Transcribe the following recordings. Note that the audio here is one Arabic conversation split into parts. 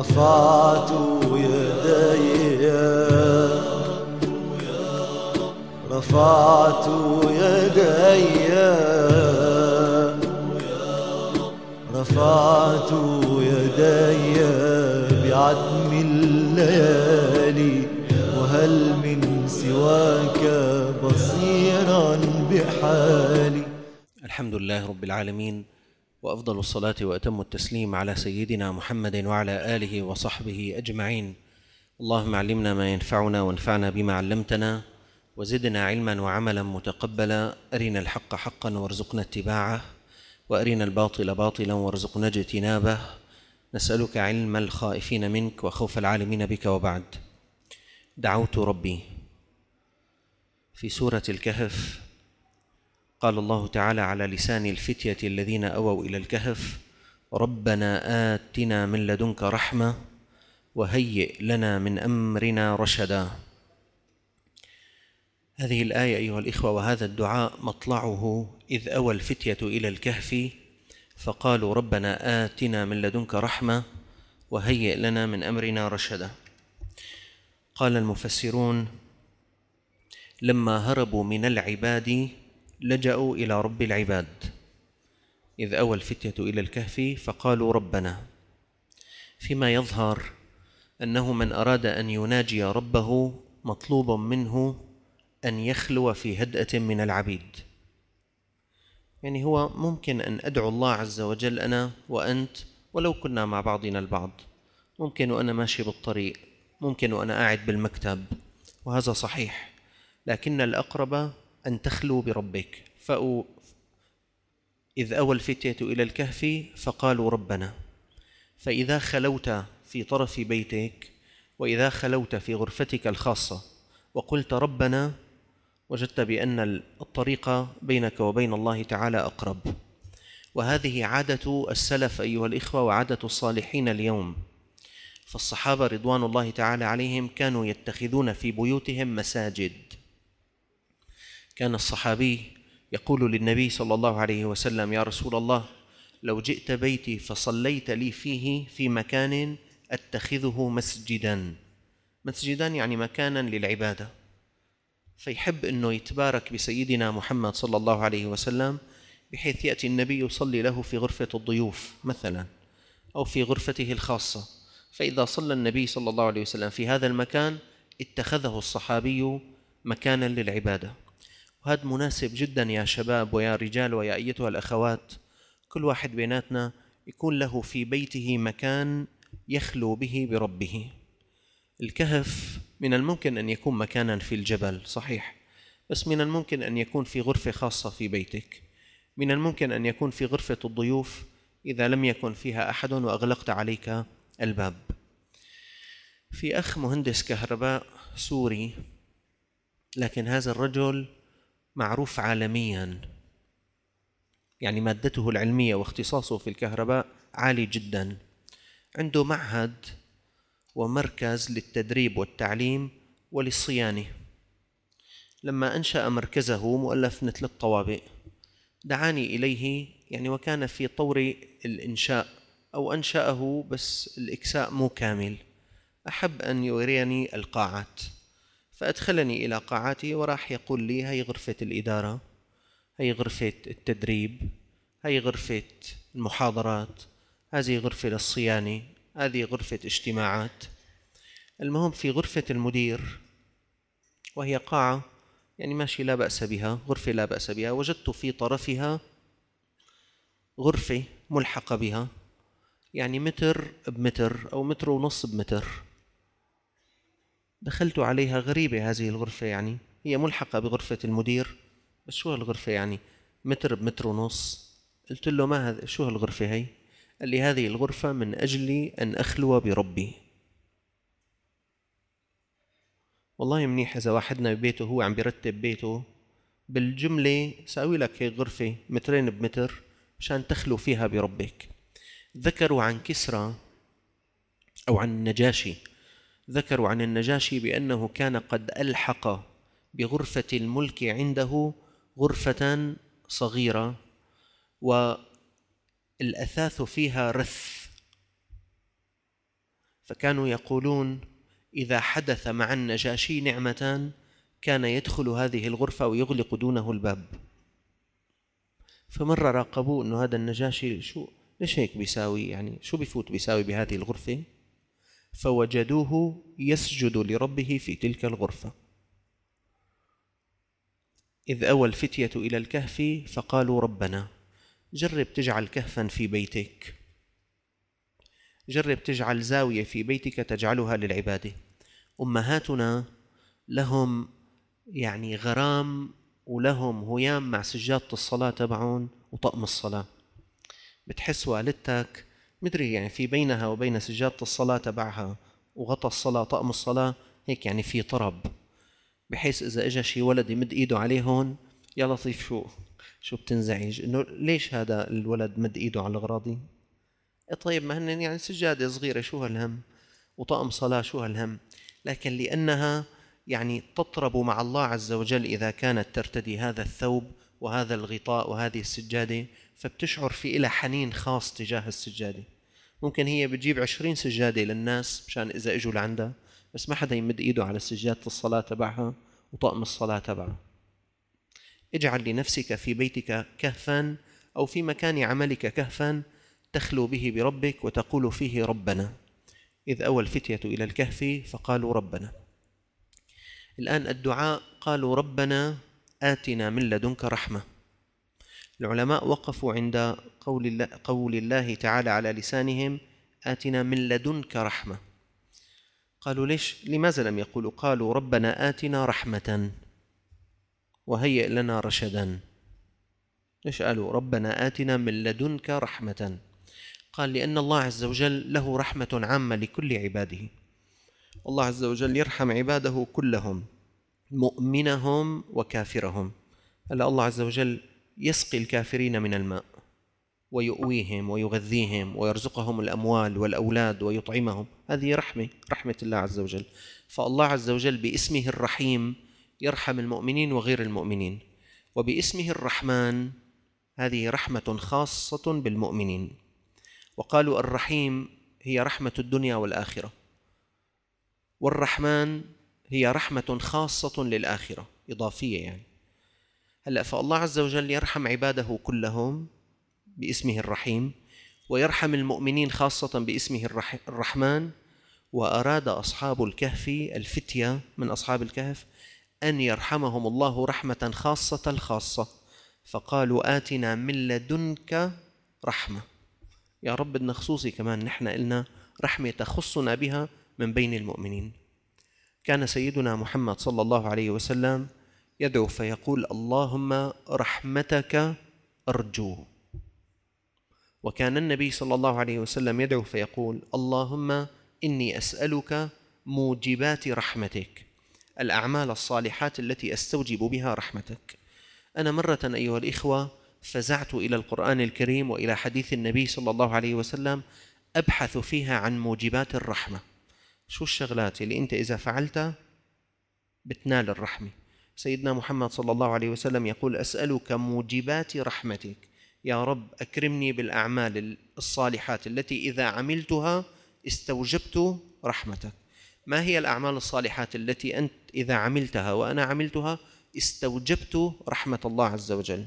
رفعت يدي رفعت يدي رفعت يدي بعدم الليالي وهل من سواك بصيرا بحالي الحمد لله رب العالمين وافضل الصلاه واتم التسليم على سيدنا محمد وعلى اله وصحبه اجمعين اللهم علمنا ما ينفعنا وانفعنا بما علمتنا وزدنا علما وعملا متقبلا ارنا الحق حقا وارزقنا اتباعه وارنا الباطل باطلا وارزقنا اجتنابه نسالك علم الخائفين منك وخوف العالمين بك وبعد دعوت ربي في سوره الكهف قال الله تعالى على لسان الفتية الذين أووا إلى الكهف ربنا آتنا من لدنك رحمة وهيئ لنا من أمرنا رشدا هذه الآية أيها الإخوة وهذا الدعاء مطلعه إذ أوى الفتية إلى الكهف فقالوا ربنا آتنا من لدنك رحمة وهيئ لنا من أمرنا رشدا قال المفسرون لما هربوا من العباد لجأوا إلى رب العباد إذ أوى الفتية إلى الكهف فقالوا ربنا فيما يظهر أنه من أراد أن يناجي ربه مطلوب منه أن يخلو في هدأة من العبيد يعني هو ممكن أن أدعو الله عز وجل أنا وأنت ولو كنا مع بعضنا البعض ممكن وأنا ماشي بالطريق ممكن وأنا قاعد بالمكتب وهذا صحيح لكن الأقرب أن تخلو بربك فأو إذ أوى الفتية إلى الكهف فقالوا ربنا فإذا خلوت في طرف بيتك وإذا خلوت في غرفتك الخاصة وقلت ربنا وجدت بأن الطريق بينك وبين الله تعالى أقرب وهذه عادة السلف أيها الإخوة وعادة الصالحين اليوم فالصحابة رضوان الله تعالى عليهم كانوا يتخذون في بيوتهم مساجد كان الصحابي يقول للنبي صلى الله عليه وسلم يا رسول الله لو جئت بيتي فصليت لي فيه في مكان اتخذه مسجدا مسجدا يعني مكانا للعباده فيحب انه يتبارك بسيدنا محمد صلى الله عليه وسلم بحيث ياتي النبي يصلي له في غرفه الضيوف مثلا او في غرفته الخاصه فاذا صلى النبي صلى الله عليه وسلم في هذا المكان اتخذه الصحابي مكانا للعباده وهذا مناسب جدا يا شباب ويا رجال ويا أيتها الأخوات كل واحد بيناتنا يكون له في بيته مكان يخلو به بربه الكهف من الممكن أن يكون مكانا في الجبل صحيح بس من الممكن أن يكون في غرفة خاصة في بيتك من الممكن أن يكون في غرفة الضيوف إذا لم يكن فيها أحد وأغلقت عليك الباب في أخ مهندس كهرباء سوري لكن هذا الرجل معروف عالميا يعني مادته العلمية واختصاصه في الكهرباء عالي جدا عنده معهد ومركز للتدريب والتعليم وللصيانة لما أنشأ مركزه مؤلف مثل الطوابق دعاني إليه يعني وكان في طور الإنشاء أو أنشأه بس الإكساء مو كامل أحب أن يريني القاعات فأدخلني إلى قاعاتي وراح يقول لي هاي غرفة الإدارة هاي غرفة التدريب هاي غرفة المحاضرات هذه غرفة للصيانة هذه غرفة اجتماعات المهم في غرفة المدير وهي قاعة يعني ماشي لا بأس بها غرفة لا بأس بها وجدت في طرفها غرفة ملحقة بها يعني متر بمتر أو متر ونص بمتر دخلت عليها غريبة هذه الغرفة يعني هي ملحقة بغرفة المدير بس شو هالغرفة يعني متر بمتر ونص قلت له ما هذا شو هالغرفة هي قال لي هذه الغرفة من أجل أن أخلو بربي والله منيح إذا واحدنا ببيته هو عم بيرتب بيته بالجملة ساوي لك هي غرفة مترين بمتر مشان تخلو فيها بربك ذكروا عن كسرى أو عن النجاشي ذكروا عن النجاشي بأنه كان قد ألحق بغرفة الملك عنده غرفة صغيرة والأثاث فيها رث فكانوا يقولون إذا حدث مع النجاشي نعمتان كان يدخل هذه الغرفة ويغلق دونه الباب فمرة راقبوه أنه هذا النجاشي شو ليش هيك بيساوي يعني شو بفوت بيساوي بهذه الغرفة فوجدوه يسجد لربه في تلك الغرفة إذ أوى الفتية إلى الكهف فقالوا ربنا جرب تجعل كهفا في بيتك جرب تجعل زاوية في بيتك تجعلها للعبادة أمهاتنا لهم يعني غرام ولهم هيام مع سجادة الصلاة تبعهم وطقم الصلاة بتحس والدتك مدري يعني في بينها وبين سجادة الصلاة تبعها وغطى الصلاة طقم الصلاة هيك يعني في طرب بحيث إذا إجا شي ولد يمد إيده عليه هون يا لطيف شو شو بتنزعج إنه ليش هذا الولد مد إيده على الأغراضي إيه طيب ما هن يعني سجادة صغيرة شو هالهم وطقم صلاة شو هالهم لكن لأنها يعني تطرب مع الله عز وجل إذا كانت ترتدي هذا الثوب وهذا الغطاء وهذه السجادة فبتشعر في إلى حنين خاص تجاه السجادة ممكن هي بتجيب عشرين سجادة للناس مشان إذا إجوا لعندها بس ما حدا يمد إيده على سجادة الصلاة تبعها وطقم الصلاة تبعها اجعل لنفسك في بيتك كهفا أو في مكان عملك كهفا تخلو به بربك وتقول فيه ربنا إذ أوى الفتية إلى الكهف فقالوا ربنا الآن الدعاء قالوا ربنا آتنا من لدنك رحمة العلماء وقفوا عند قول الله, قول الله تعالى على لسانهم آتنا من لدنك رحمة قالوا ليش لماذا لم يقولوا قالوا ربنا آتنا رحمة وهيئ لنا رشدا ليش قالوا ربنا آتنا من لدنك رحمة قال لأن الله عز وجل له رحمة عامة لكل عباده الله عز وجل يرحم عباده كلهم مؤمنهم وكافرهم هلا الله عز وجل يسقي الكافرين من الماء ويؤويهم ويغذيهم ويرزقهم الأموال والأولاد ويطعمهم هذه رحمة رحمة الله عز وجل فالله عز وجل باسمه الرحيم يرحم المؤمنين وغير المؤمنين وباسمه الرحمن هذه رحمة خاصة بالمؤمنين وقالوا الرحيم هي رحمة الدنيا والآخرة والرحمن هي رحمة خاصة للآخرة إضافية يعني هلا فالله عز وجل يرحم عباده كلهم باسمه الرحيم ويرحم المؤمنين خاصة باسمه الرحمن وأراد أصحاب الكهف الفتية من أصحاب الكهف أن يرحمهم الله رحمة خاصة الخاصة فقالوا آتنا من لدنك رحمة يا رب بدنا خصوصي كمان نحن إلنا رحمة تخصنا بها من بين المؤمنين كان سيدنا محمد صلى الله عليه وسلم يدعو فيقول اللهم رحمتك أرجو وكان النبي صلى الله عليه وسلم يدعو فيقول اللهم إني أسألك موجبات رحمتك الأعمال الصالحات التي أستوجب بها رحمتك أنا مرة أيها الإخوة فزعت إلى القرآن الكريم وإلى حديث النبي صلى الله عليه وسلم أبحث فيها عن موجبات الرحمة شو الشغلات اللي أنت إذا فعلتها بتنال الرحمة سيدنا محمد صلى الله عليه وسلم يقول اسالك موجبات رحمتك يا رب اكرمني بالاعمال الصالحات التي اذا عملتها استوجبت رحمتك ما هي الاعمال الصالحات التي انت اذا عملتها وانا عملتها استوجبت رحمه الله عز وجل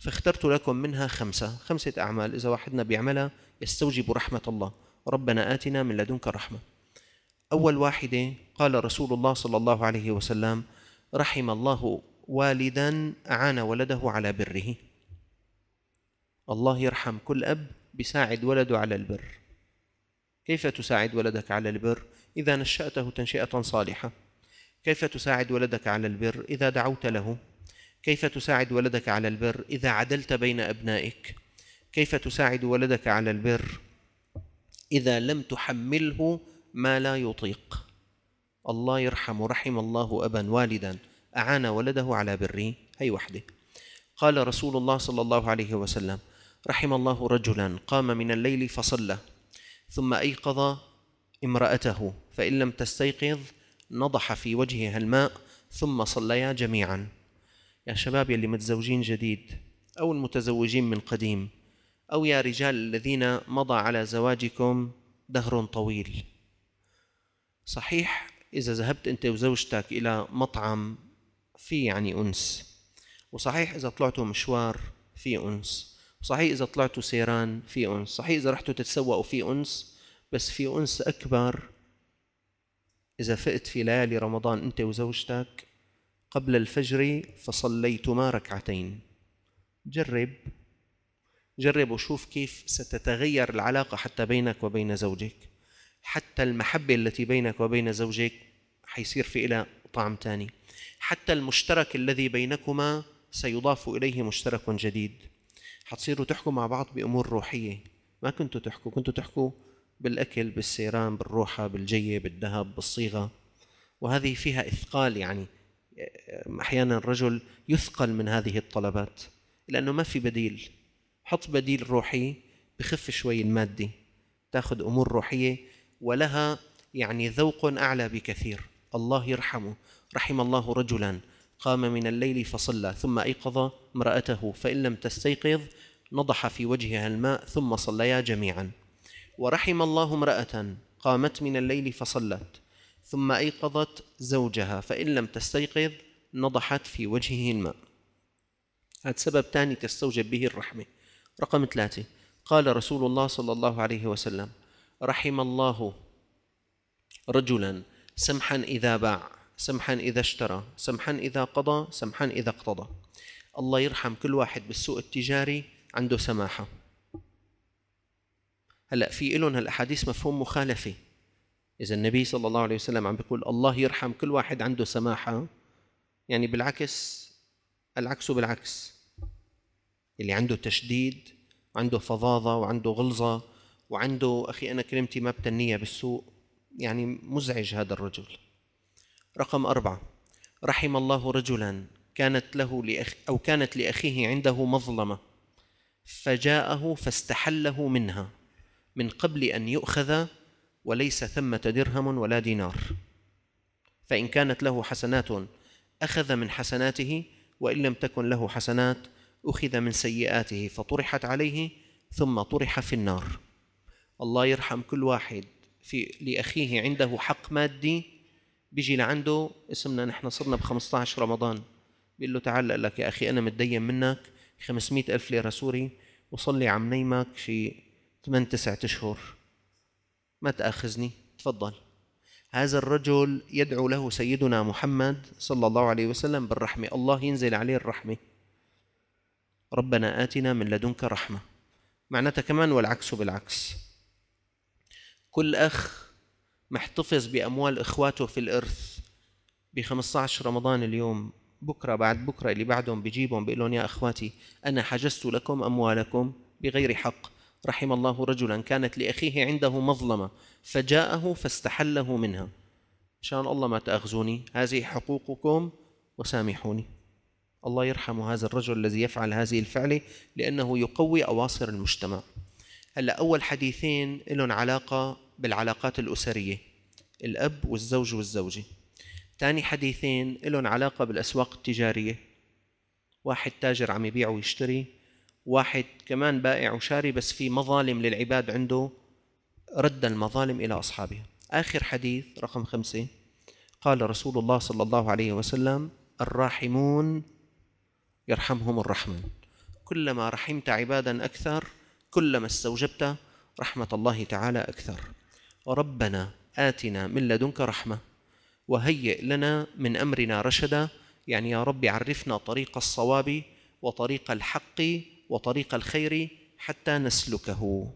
فاخترت لكم منها خمسه خمسه اعمال اذا واحدنا بيعملها يستوجب رحمه الله ربنا اتنا من لدنك رحمه اول واحده قال رسول الله صلى الله عليه وسلم رحم الله والدا أعان ولده على بره الله يرحم كل أب بيساعد ولده على البر كيف تساعد ولدك على البر إذا نشأته تنشئة صالحة كيف تساعد ولدك على البر إذا دعوت له كيف تساعد ولدك على البر إذا عدلت بين أبنائك كيف تساعد ولدك على البر إذا لم تحمله ما لا يطيق الله يرحم رحم الله أبا والدا أعان ولده على بره هي وحده قال رسول الله صلى الله عليه وسلم رحم الله رجلا قام من الليل فصلى ثم أيقظ امرأته فإن لم تستيقظ نضح في وجهها الماء ثم صليا جميعا يا شباب يلي متزوجين جديد أو المتزوجين من قديم أو يا رجال الذين مضى على زواجكم دهر طويل صحيح إذا ذهبت أنت وزوجتك إلى مطعم في يعني أنس وصحيح إذا طلعتوا مشوار في أنس وصحيح إذا طلعتوا سيران في أنس صحيح إذا رحتوا تتسوقوا في أنس بس في أنس أكبر إذا فقت في ليالي رمضان أنت وزوجتك قبل الفجر فصليتما ركعتين جرب جرب وشوف كيف ستتغير العلاقة حتى بينك وبين زوجك حتى المحبة التي بينك وبين زوجك حيصير في إلى طعم ثاني حتى المشترك الذي بينكما سيضاف إليه مشترك جديد حتصيروا تحكوا مع بعض بأمور روحية ما كنتوا تحكوا كنتوا تحكوا بالأكل بالسيران بالروحة بالجية بالذهب بالصيغة وهذه فيها إثقال يعني أحيانا الرجل يثقل من هذه الطلبات لأنه ما في بديل حط بديل روحي بخف شوي المادي تاخذ أمور روحية ولها يعني ذوق أعلى بكثير الله يرحمه رحم الله رجلا قام من الليل فصلى ثم أيقظ امرأته فإن لم تستيقظ نضح في وجهها الماء ثم صليا جميعا ورحم الله امرأة قامت من الليل فصلت ثم أيقظت زوجها فإن لم تستيقظ نضحت في وجهه الماء هذا سبب ثاني تستوجب به الرحمة رقم ثلاثة قال رسول الله صلى الله عليه وسلم رحم الله رجلا سمحا إذا باع سمحا إذا اشترى سمحا إذا قضى سمحا إذا اقتضى الله يرحم كل واحد بالسوق التجاري عنده سماحة هلأ في لهم هالأحاديث مفهوم مخالفة إذا النبي صلى الله عليه وسلم عم بيقول الله يرحم كل واحد عنده سماحة يعني بالعكس العكس بالعكس اللي عنده تشديد عنده فظاظة وعنده غلظة وعنده أخي أنا كلمتي ما بتنية بالسوق يعني مزعج هذا الرجل رقم أربعة رحم الله رجلا كانت له لأخ أو كانت لأخيه عنده مظلمة فجاءه فاستحله منها من قبل أن يؤخذ وليس ثمة درهم ولا دينار فإن كانت له حسنات أخذ من حسناته وإن لم تكن له حسنات أخذ من سيئاته فطرحت عليه ثم طرح في النار الله يرحم كل واحد في لاخيه عنده حق مادي بيجي لعنده اسمنا نحن صرنا ب 15 رمضان بيقول له تعال لك يا اخي انا متدين منك 500 الف ليره سوري وصلي عم نيمك شي 8 9 اشهر ما تاخذني تفضل هذا الرجل يدعو له سيدنا محمد صلى الله عليه وسلم بالرحمه الله ينزل عليه الرحمه ربنا آتنا من لدنك رحمة معناتها كمان والعكس بالعكس كل أخ محتفظ بأموال إخواته في الإرث ب 15 رمضان اليوم بكرة بعد بكرة اللي بعدهم بجيبهم بقول لهم يا أخواتي أنا حجزت لكم أموالكم بغير حق رحم الله رجلا كانت لأخيه عنده مظلمة فجاءه فاستحله منها مشان الله ما تأخذوني هذه حقوقكم وسامحوني الله يرحم هذا الرجل الذي يفعل هذه الفعلة لأنه يقوي أواصر المجتمع هلا أول حديثين لهم علاقة بالعلاقات الأسرية الأب والزوج والزوجة تاني حديثين لهم علاقة بالأسواق التجارية واحد تاجر عم يبيع ويشتري واحد كمان بائع وشاري بس في مظالم للعباد عنده رد المظالم إلى أصحابها آخر حديث رقم خمسة قال رسول الله صلى الله عليه وسلم الراحمون يرحمهم الرحمن كلما رحمت عبادا أكثر كلما استوجبت رحمة الله تعالى أكثر ربنا آتنا من لدنك رحمة وهيئ لنا من أمرنا رشدا يعني يا رب عرفنا طريق الصواب وطريق الحق وطريق الخير حتى نسلكه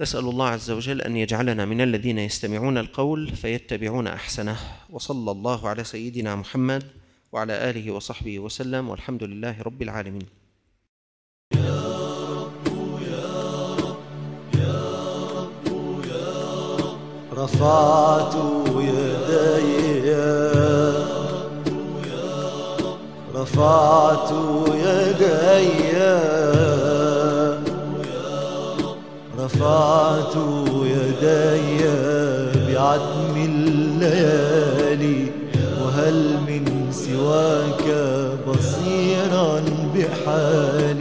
نسأل الله عز وجل أن يجعلنا من الذين يستمعون القول فيتبعون أحسنه وصلى الله على سيدنا محمد وعلى آله وصحبه وسلم والحمد لله رب العالمين رفعت يدي رفعت يدي رفعت يدي بعدم الليالي وهل من سواك بصيرا بحالي